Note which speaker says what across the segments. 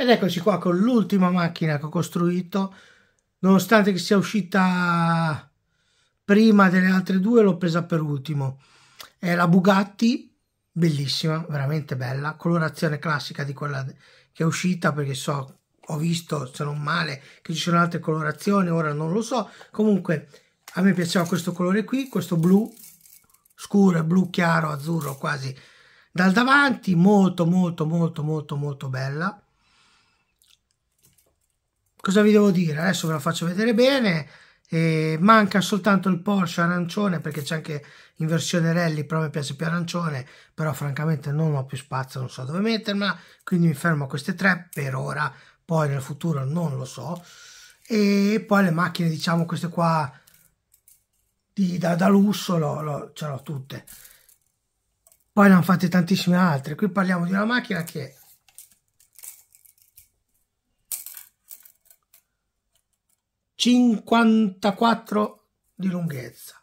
Speaker 1: Ed eccoci qua con l'ultima macchina che ho costruito, nonostante sia uscita prima delle altre due, l'ho presa per ultimo. È la Bugatti, bellissima, veramente bella, colorazione classica di quella che è uscita perché so, ho visto, se non male, che ci sono altre colorazioni, ora non lo so. Comunque a me piaceva questo colore qui, questo blu scuro blu chiaro, azzurro quasi dal davanti, molto molto molto molto molto bella cosa vi devo dire? Adesso ve la faccio vedere bene. E manca soltanto il Porsche arancione perché c'è anche in versione rally però mi piace più arancione però francamente non ho più spazio non so dove metterla quindi mi fermo a queste tre per ora poi nel futuro non lo so e poi le macchine diciamo queste qua di, da, da, lusso lo, lo, ce l'ho tutte poi ne hanno fatte tantissime altre qui parliamo di una macchina che 54 di lunghezza.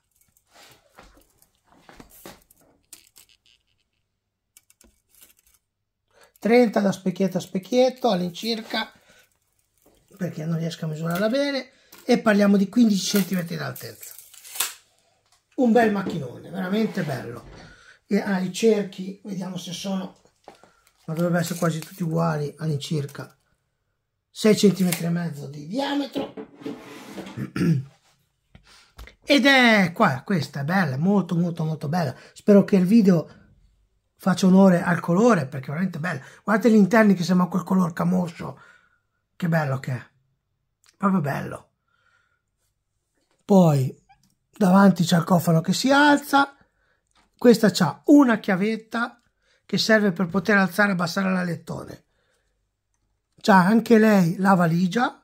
Speaker 1: Trenta da specchietto a specchietto all'incirca perché non riesco a misurarla bene e parliamo di 15 cm d'altezza un bel macchinone veramente bello e ha i cerchi vediamo se sono ma dovrebbero essere quasi tutti uguali all'incirca 6 cm e mezzo di diametro ed è qua questa è bella molto molto molto bella spero che il video faccia onore al colore perché è veramente bella guardate gli interni che sembra quel color camoscio che bello che è proprio bello poi davanti c'è il cofano che si alza questa c'ha una chiavetta che serve per poter alzare e abbassare la lettone C'ha anche lei la valigia.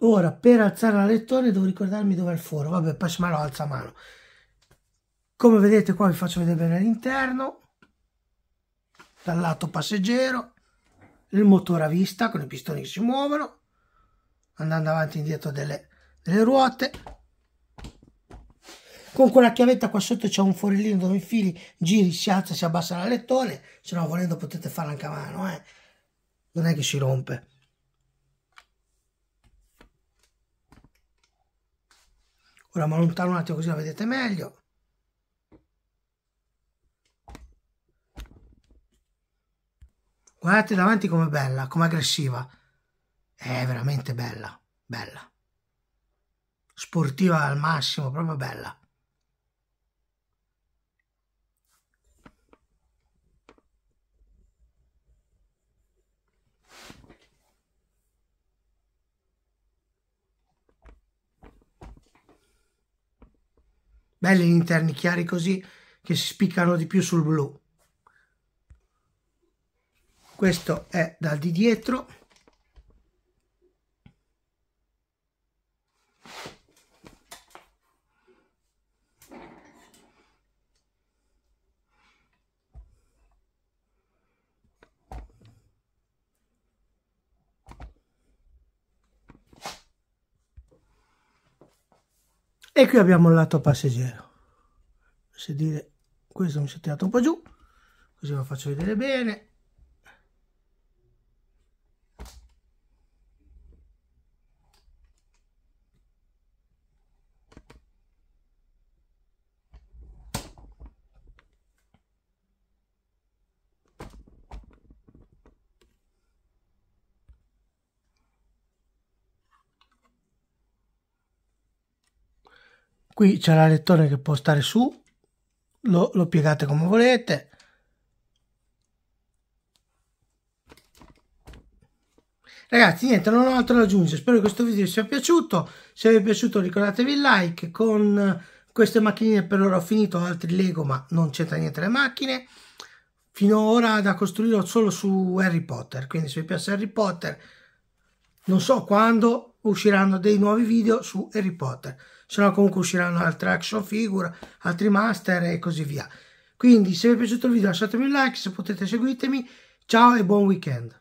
Speaker 1: Ora, per alzare la lettore devo ricordarmi dove è il foro. Vabbè, poi lo alza a mano. Come vedete qua vi faccio vedere bene l'interno, dal lato passeggero, il motore a vista con i pistoni che si muovono, andando avanti e indietro delle, delle ruote, con quella chiavetta qua sotto c'è un forellino dove infili, giri, si alza, si abbassa la lettone, se no volendo potete farla anche a mano, eh. Non è che si rompe. Ora mi allontano un attimo così la vedete meglio. Guardate davanti com'è bella, com'è aggressiva. È veramente bella, bella. Sportiva al massimo, proprio bella. belli gli interni chiari così che si spiccano di più sul blu questo è dal di dietro E qui abbiamo il lato passeggero. Se dire, questo mi sono tirato un po' giù, così lo faccio vedere bene. qui c'è la lettone che può stare su lo, lo piegate come volete ragazzi niente non ho altro da aggiungere spero che questo video vi sia piaciuto se vi è piaciuto ricordatevi il like con queste macchinine per ora ho finito altri lego ma non c'entra niente le macchine finora da costruire solo su Harry Potter quindi se vi piace Harry Potter non so quando usciranno dei nuovi video su Harry Potter, se no comunque usciranno altre action figure, altri master e così via. Quindi se vi è piaciuto il video lasciatemi un like, se potete seguitemi, ciao e buon weekend!